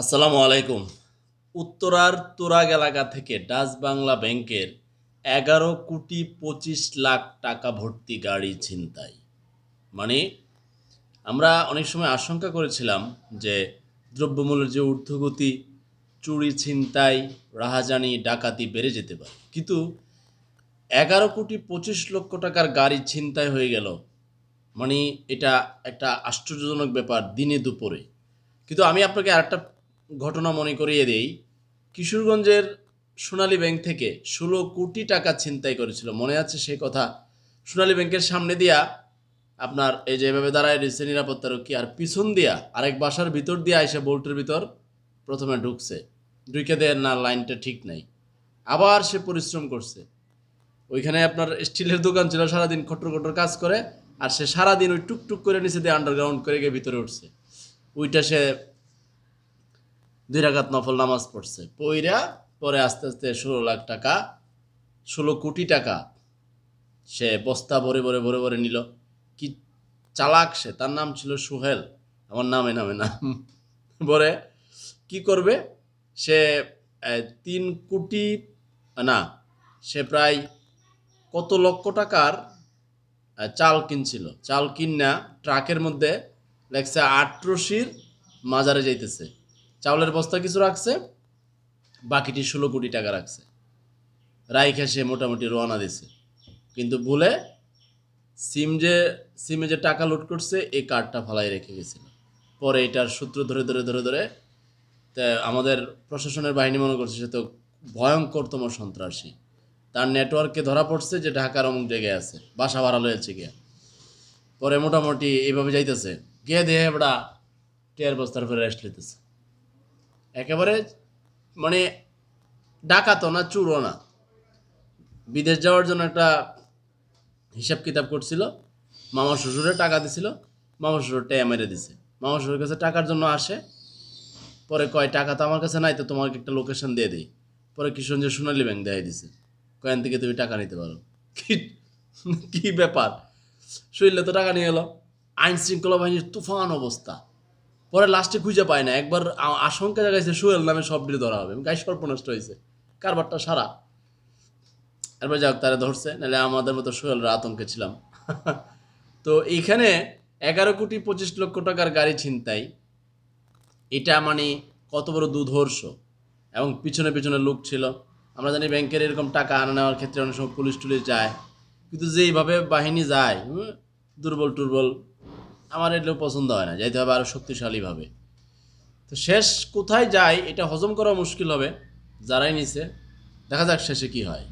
আসসালামু আলাইকুম উত্তরার তোরাগ এলাকা থেকে ডাচ বাংলা ব্যাংকের এগারো কোটি পঁচিশ লাখ টাকা ভর্তি গাড়ি ছিনতাই মানে আমরা অনেক সময় আশঙ্কা করেছিলাম যে দ্রব্যমূল্যের যে ঊর্ধ্বগতি চুরি ছিনতাই রাহাজানি ডাকাতি বেড়ে যেতে পারে কিন্তু এগারো কোটি পঁচিশ লক্ষ টাকার গাড়ি ছিনতাই হয়ে গেল মানে এটা একটা আশ্চর্যজনক ব্যাপার দিনে দুপুরে কিন্তু আমি আপনাকে আরেকটা ঘটনা মনে করিয়ে দেই কিশোরগঞ্জের সোনালী ব্যাংক থেকে ষোলো কোটি টাকা ছিনতাই করেছিল মনে আছে সে কথা সোনালী ব্যাংকের সামনে দিয়া আপনার এই যেভাবে দাঁড়ায় রয়েছে নিরাপত্তা রক্ষী আর পিছন দিয়া আরেক বাসার ভিতর দিয়ে এসে বোল্টের ভিতর প্রথমে ঢুকছে ঢুকে দেয় না লাইনটা ঠিক নাই আবার সে পরিশ্রম করছে ওইখানে আপনার স্টিলের দোকান ছিল সারাদিন খটর খটর কাজ করে আর সে সারাদিন ওই টুকটুক করে নিচে দিয়ে আন্ডারগ্রাউন্ড করে গিয়ে ভিতরে উঠছে ওইটা সে দুই রাকাত নফল নামাজ পড়ছে পইরা পরে আস্তে আস্তে ষোলো লাখ টাকা ষোলো কোটি টাকা সে বস্তা ভরে ভরে ভরে ভরে নিল কি চালাক সে তার নাম ছিল সোহেল আমার নামে নামে নাম বরে কি করবে সে তিন কোটি না সে প্রায় কত লক্ষ টাকার চাল কিনছিল চাল কিনা ট্রাকের মধ্যে লেখছে আট্রশির মাজারে যাইতেছে চাউলের বস্তা কিছু রাখছে বাকিটি ষোলো কোটি টাকা রাখছে রাইখা সে মোটামুটি রওনা দিছে কিন্তু ভুলে সিম যে সিমে যে টাকা লোড করছে এই কার্ডটা ফালাই রেখে গেছিল পরে এটার সূত্র ধরে ধরে ধরে ধরে আমাদের প্রশাসনের বাহিনী মনে করছে সে তো ভয়ঙ্করতম সন্ত্রাসী তার নেটওয়ার্কে ধরা পড়ছে যে ঢাকার অমুক জায়গায় আছে বাসা ভাড়া লয়েছে গিয়া পরে মোটামুটি এইভাবে যাইতেছে গিয়ে দেহে বড়া টেয়ার বস্তার ফেরে রেস্ট লিতেছে একেবারে মানে ডাকাতো না চুরো না বিদেশ যাওয়ার জন্য একটা হিসাব কিতাব করছিল মামা শ্বশুরে টাকা দিছিল মামা শ্বশুর ট্যাঁ মেরে দিছে মামা শ্বশুরের কাছে টাকার জন্য আসে পরে কয় টাকা তো আমার কাছে নাই তো তোমাকে একটা লোকেশন দিয়ে দিই পরে কিশোরঞ্জ সোনালী ব্যাংক দেয় দিছে কয়েন থেকে তুমি টাকা নিতে পারো কি ব্যাপার শুনলে তো টাকা নিয়ে এলো আইন শৃঙ্খলা বাহিনীর তুফান অবস্থা পরে লাস্টে খুঁজে পায় না একবার আশঙ্কা জায়গায় সোহেল নামে সবটি ধরা হবে গাই সর্বনষ্ট হয়েছে কারবারটা সারা তারপরে যাক তারা ধরছে নাহলে আমাদের মতো সোহেলরা আতঙ্কে ছিলাম তো এইখানে এগারো কোটি পঁচিশ লক্ষ টাকার গাড়ি ছিনতাই এটা মানে কত বড় দুধর্ষ এবং পিছনে পিছনে লোক ছিল আমরা জানি ব্যাংকের এরকম টাকা আনা নেওয়ার ক্ষেত্রে অনেক সময় পুলিশ টুলিশ যায় কিন্তু যেইভাবে বাহিনী যায় দুর্বল টুর্বল আমার এগুলো পছন্দ হয় না যাইতে হবে আরও শক্তিশালীভাবে তো শেষ কোথায় যায় এটা হজম করা মুশকিল হবে যারাই নিছে দেখা যাক শেষে কি হয়